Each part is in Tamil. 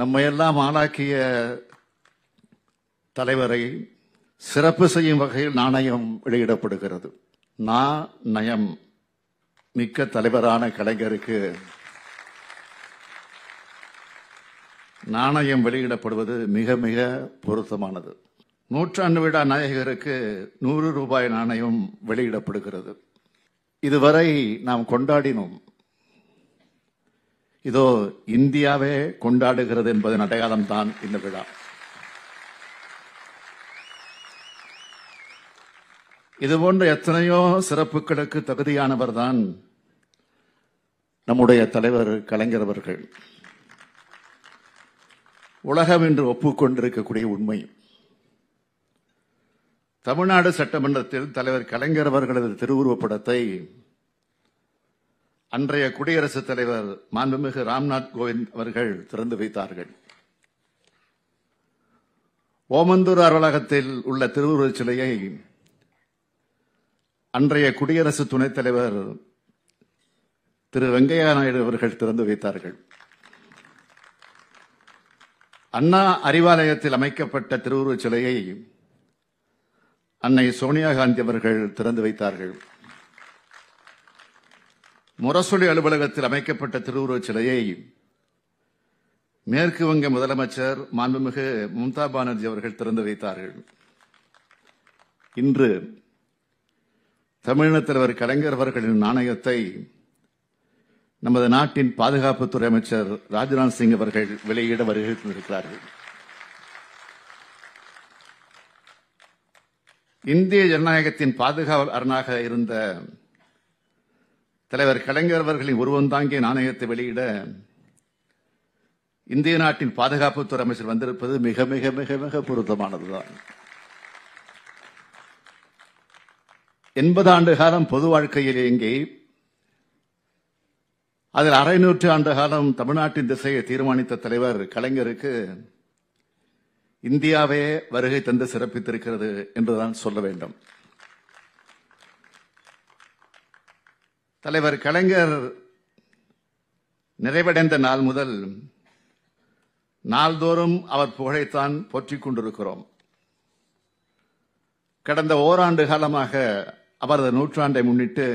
நம்மையெல்லாம் ஆளாக்கிய தலைவரை சிறப்பு செய்யும் வகையில் நாணயம் வெளியிடப்படுகிறது நாணயம் நயம் மிக்க தலைவரான கலைஞருக்கு நாணயம் வெளியிடப்படுவது மிக மிக பொருத்தமானது நூற்றாண்டு விழா நாயகருக்கு நூறு ரூபாய் நாணயம் வெளியிடப்படுகிறது இதுவரை நாம் கொண்டாடினோம் இதோ இந்தியாவே கொண்டாடுகிறது என்பதன் அடையாளம் தான் இந்த விழா இதுபோன்ற எத்தனையோ சிறப்புகளுக்கு தகுதியானவர் தான் நம்முடைய தலைவர் கலைஞரவர்கள் உலகம் என்று ஒப்புக்கொண்டிருக்கக்கூடிய உண்மை தமிழ்நாடு சட்டமன்றத்தில் தலைவர் கலைஞர் அவர்களது திருவுருவப்படத்தை அன்றைய குடியரசுத் தலைவர் மாண்புமிகு ராம்நாத் கோவிந்த் அவர்கள் திறந்து வைத்தார்கள் ஓமந்தூர் அலுவலகத்தில் உள்ள திருவுருவச் சிலையை அன்றைய குடியரசு துணைத் தலைவர் திரு வெங்கையா நாயுடு அவர்கள் திறந்து வைத்தார்கள் அண்ணா அறிவாலயத்தில் அமைக்கப்பட்ட திருவுருவச் சிலையை அன்னை சோனியா காந்தி அவர்கள் திறந்து வைத்தார்கள் முரசொலி அலுவலகத்தில் அமைக்கப்பட்ட திருவுருவச் சிலையை மேற்கு வங்க முதலமைச்சர் மாண்புமிகு மம்தா பானர்ஜி அவர்கள் திறந்து வைத்தார்கள் இன்று தமிழக தலைவர் கலைஞர் அவர்களின் நாணயத்தை நமது நாட்டின் பாதுகாப்புத்துறை அமைச்சர் ராஜ்நாத் சிங் அவர்கள் வெளியிட வருகிறார்கள் இந்திய ஜனநாயகத்தின் பாதுகாவல் அரணாக இருந்த தலைவர் கலைஞர் அவர்களின் உருவம் தாங்கிய நாணயத்தை வெளியிட இந்திய நாட்டின் பாதுகாப்புத்துறை அமைச்சர் வந்திருப்பது மிக மிக மிக மிக பொருத்தமானதுதான் எண்பது ஆண்டு காலம் பொது வாழ்க்கையில் இயங்கி அதில் அரை நூற்று ஆண்டு காலம் தமிழ்நாட்டின் திசையை தீர்மானித்த தலைவர் கலைஞருக்கு இந்தியாவே வருகை தந்து சிறப்பித்திருக்கிறது என்றுதான் சொல்ல வேண்டும் தலைவர் கலைஞர் நிறைவடைந்த நாள் முதல் நாள்தோறும் அவர் புகழைத்தான் போற்றிக் கொண்டிருக்கிறோம் கடந்த ஓராண்டு காலமாக அவரது நூற்றாண்டை முன்னிட்டு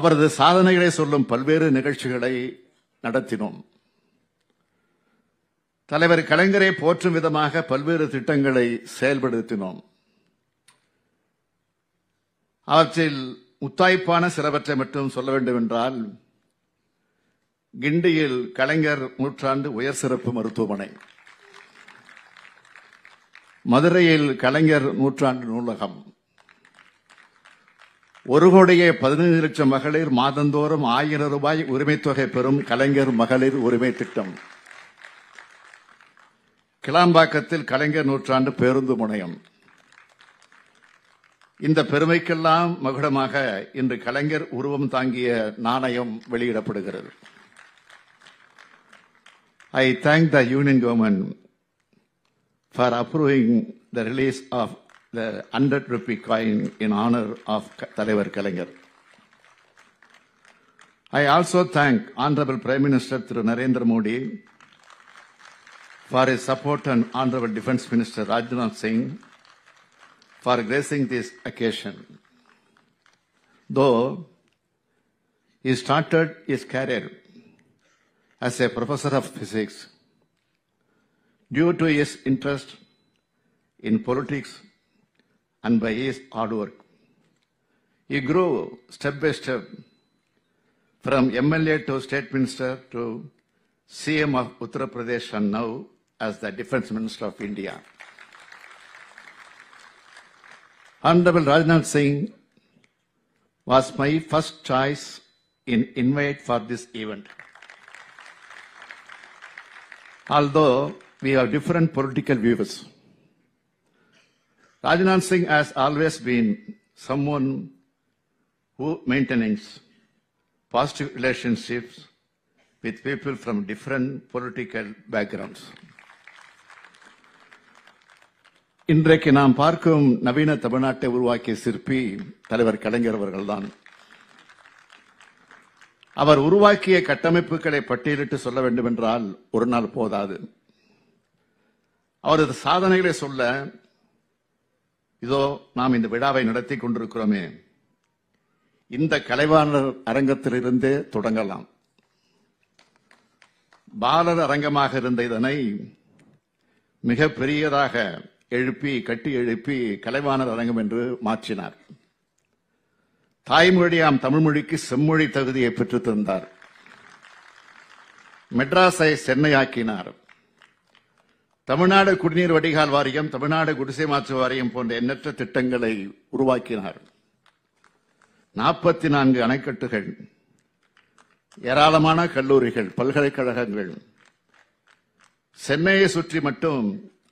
அவரது சாதனைகளை சொல்லும் பல்வேறு நிகழ்ச்சிகளை நடத்தினோம் தலைவர் கலைஞரை போற்றும் விதமாக பல்வேறு திட்டங்களை செயல்படுத்தினோம் அவற்றில் முத்தாய்ப்பான சிலவற்றை மட்டும் சொல்ல வேண்டும் என்றால் கிண்டியில் கலைஞர் நூற்றாண்டு உயர் சிறப்பு மருத்துவமனை மதுரையில் கலைஞர் நூற்றாண்டு நூலகம் ஒரு கோடியே பதினைந்து லட்சம் மகளிர் மாதந்தோறும் ஆயிரம் ரூபாய் உரிமை தொகை பெறும் கலைஞர் மகளிர் உரிமை திட்டம் கிளாம்பாக்கத்தில் கலைஞர் நூற்றாண்டு பேருந்து முனையம் இந்த பெருமைக்கெல்லாம் மகுடமாக இன்று கலைஞர் உருவம் தாங்கிய நாணயம் வெளியிடப்படுகிறது I thank the union government for approving the release of the hundred rupee coin in honour of தலைவர் Kalaignar I also thank honourable prime minister திரு Narendra Modi for his support and honourable defence minister Rajnath Singh for gracing this occasion. Though he started his career as a professor of physics, due to his interest in politics and by his hard work, he grew step by step from MLA to State Minister to CM of Uttar Pradesh and now as the Defense Minister of India. Honorable Rajnath Singh was my first choice in invite for this event. Although we have different political views, Rajnath Singh has always been someone who maintains positive relationships with people from different political backgrounds. இன்றைக்கு நாம் பார்க்கும் நவீன தமிழ்நாட்டை உருவாக்கிய சிற்பி தலைவர் கலைஞர் அவர்கள்தான் அவர் உருவாக்கிய கட்டமைப்புகளை பட்டியலிட்டு சொல்ல வேண்டும் என்றால் ஒரு நாள் போதாது அவரது சாதனைகளை சொல்ல இதோ நாம் இந்த விழாவை நடத்தி கொண்டிருக்கிறோமே இந்த கலைவாணர் அரங்கத்திலிருந்து தொடங்கலாம் பாலர் அரங்கமாக இருந்த இதனை மிக பெரியதாக எழுப்பி கட்டி எழுப்பி கலைவாணர் அரங்கம் என்று மாற்றினார் தாய்மொழியாம் தமிழ்மொழிக்கு செம்மொழி தகுதியை பெற்று தந்தார் மெட்ராஸை சென்னையாக்கினார் தமிழ்நாடு குடிநீர் வடிகால் வாரியம் தமிழ்நாடு குடிசை மாற்று வாரியம் போன்ற எண்ணற்ற திட்டங்களை உருவாக்கினார் நாற்பத்தி நான்கு அணைக்கட்டுகள் ஏராளமான கல்லூரிகள் பல்கலைக்கழகங்கள் சென்னையை சுற்றி மட்டும்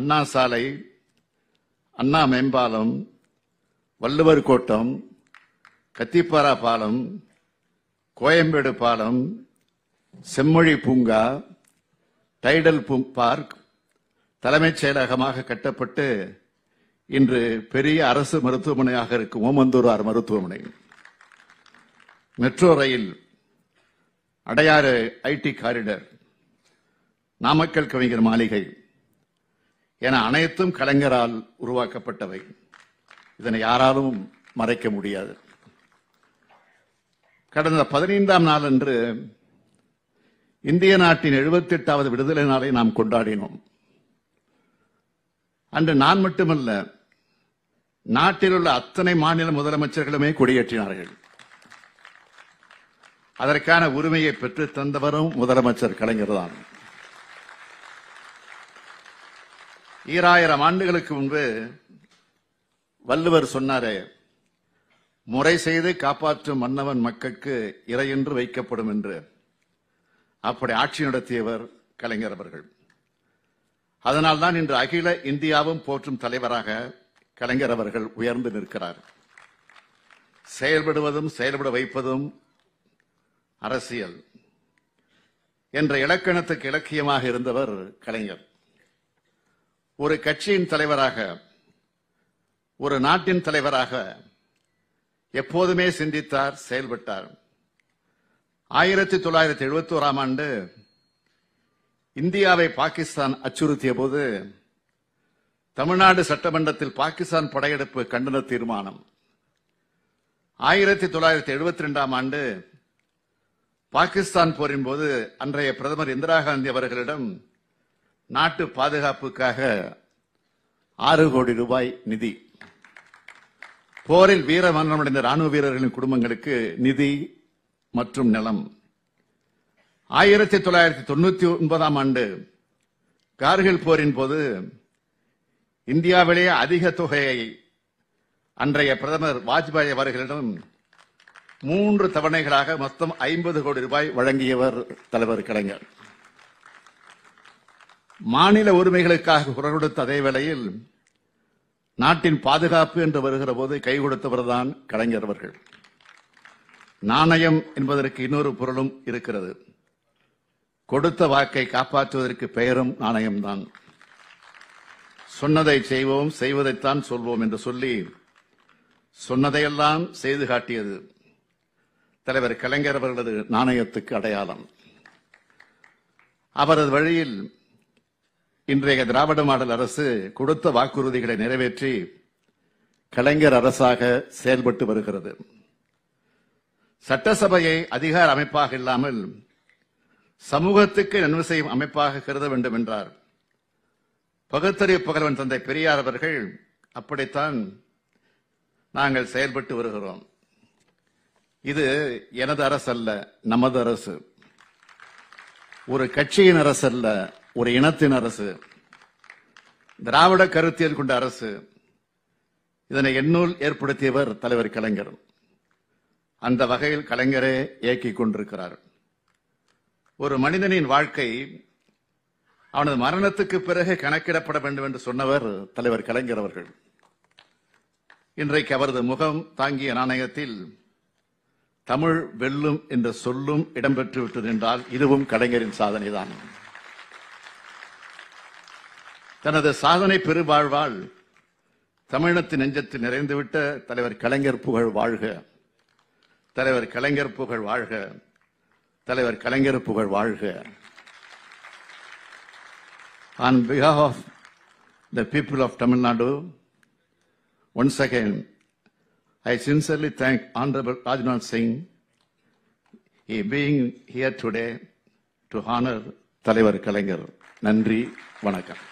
அண்ணா சாலை அண்ணா மேம்பாலம் வள்ளுவர் கோட்டம் கத்திப்பாரா பாலம் கோயம்பேடு பாலம் செம்மொழி பூங்கா டைடல் பார்க் தலைமைச் செயலகமாக கட்டப்பட்டு இன்று பெரிய அரசு மருத்துவமனையாக இருக்கும் ஓமந்தூரார் மருத்துவமனை metro rail Adyar IT corridor Namakkal கவிஞர் மாளிகை என அனைத்தும் கலைஞரால் உருவாக்கப்பட்டவை இதனை யாராலும் மறைக்க முடியாது கடந்த பதினைந்தாம் நாள் அன்று இந்திய நாட்டின் எழுபத்தி எட்டாவது விடுதலை நாளை நாம் கொண்டாடினோம் அன்று நான் மட்டுமல்ல நாட்டில் உள்ள அத்தனை மாநில முதலமைச்சர்களுமே கொடியேற்றினார்கள் அதற்கான உரிமையை பெற்றுத் தந்தவரும் முதலமைச்சர் கலைஞர் தான் ஈராயிரம் ஆண்டுகளுக்கு முன்பு வள்ளுவர் சொன்னாரே முறை செய்து காப்பாற்றும் மன்னவன் மக்களுக்கு இறையென்று வைக்கப்படும் என்று அப்படி ஆட்சி நடத்தியவர் கலைஞர் அவர்கள் அதனால்தான் இன்று அகில இந்தியாவும் போற்றும் தலைவராக கலைஞர் அவர்கள் உயர்ந்து நிற்கிறார் செயல்படுவதும் செயல்பட வைப்பதும் அரசியல் என்ற இலக்கணத்துக்கு இலக்கியமாக இருந்தவர் கலைஞர் ஒரு கட்சியின் தலைவராக ஒரு நாட்டின் தலைவராக எப்போதுமே சிந்தித்தார் செயல்பட்டார் ஆயிரத்தி தொள்ளாயிரத்தி எழுபத்தி ஓராம் ஆண்டு இந்தியாவை பாகிஸ்தான் அச்சுறுத்திய போது தமிழ்நாடு சட்டமன்றத்தில் பாகிஸ்தான் படையெடுப்பு கண்டன தீர்மானம் ஆயிரத்தி தொள்ளாயிரத்தி எழுபத்தி ரெண்டாம் ஆண்டு பாகிஸ்தான் போரின் போது அன்றைய பிரதமர் இந்திரா காந்தி அவர்களிடம் நாட்டு பாதுகாப்புக்காக ஆறு கோடி ரூபாய் நிதி போரில் வீர அடைந்த ராணுவ வீரர்களின் குடும்பங்களுக்கு நிதி மற்றும் நிலம் ஆயிரத்தி தொள்ளாயிரத்தி தொண்ணூத்தி ஒன்பதாம் ஆண்டு கார்கில் போரின் போது இந்தியாவிலேயே அதிக தொகையை அன்றைய பிரதமர் வாஜ்பாய் அவர்களிடம் மூன்று தவணைகளாக மொத்தம் ஐம்பது கோடி ரூபாய் வழங்கியவர் தலைவர் கலைஞர் மாநில உரிமைகளுக்காக குரல் கொடுத்த அதே வேளையில் நாட்டின் பாதுகாப்பு என்று வருகிற போது கை கொடுத்தவர்தான் கலைஞர் அவர்கள் நாணயம் என்பதற்கு இன்னொரு பொருளும் இருக்கிறது கொடுத்த வாக்கை காப்பாற்றுவதற்கு பெயரும் நாணயம்தான் சொன்னதை செய்வோம் செய்வதைத்தான் சொல்வோம் என்று சொல்லி சொன்னதையெல்லாம் செய்து காட்டியது தலைவர் கலைஞர் அவர்களது நாணயத்துக்கு அடையாளம் அவரது வழியில் இன்றைய திராவிட மாடல் அரசு கொடுத்த வாக்குறுதிகளை நிறைவேற்றி கலைஞர் அரசாக செயல்பட்டு வருகிறது சட்டசபையை அதிகார அமைப்பாக இல்லாமல் சமூகத்துக்கு நன்மை செய்யும் அமைப்பாக கருத வேண்டும் என்றார் பகுத்தறிவு புகழ்வன் தந்தை பெரியார் அவர்கள் அப்படித்தான் நாங்கள் செயல்பட்டு வருகிறோம் இது எனது அரசு அல்ல நமது அரசு ஒரு கட்சியின் அரசு அல்ல ஒரு இனத்தின் அரசு திராவிட கருத்தியல் கொண்ட அரசு இதனை எண்ணூல் ஏற்படுத்தியவர் தலைவர் கலைஞர் அந்த வகையில் கலைஞரே இயக்கிக் கொண்டிருக்கிறார் ஒரு மனிதனின் வாழ்க்கை அவனது மரணத்துக்கு பிறகு கணக்கிடப்பட வேண்டும் என்று சொன்னவர் தலைவர் கலைஞர் அவர்கள் இன்றைக்கு அவரது முகம் தாங்கிய நாணயத்தில் தமிழ் வெல்லும் என்ற சொல்லும் இடம்பெற்றுவிட்டது என்றால் இதுவும் கலைஞரின் சாதனைதான் தனது சாதனை பெருவாழ்வால் தமிழத்தின் நெஞ்சத்தில் நிறைந்துவிட்ட தலைவர் கலைஞர் புகழ் வாழ்க தலைவர் கலைஞர் புகழ் வாழ்க தலைவர் கலைஞர் புகழ் வாழ்க on behalf of the people of Tamil Nadu once again I sincerely thank honourable Rajnath Singh இ being here today to honour Thalaivar Kalaignar நன்றி வணக்கம்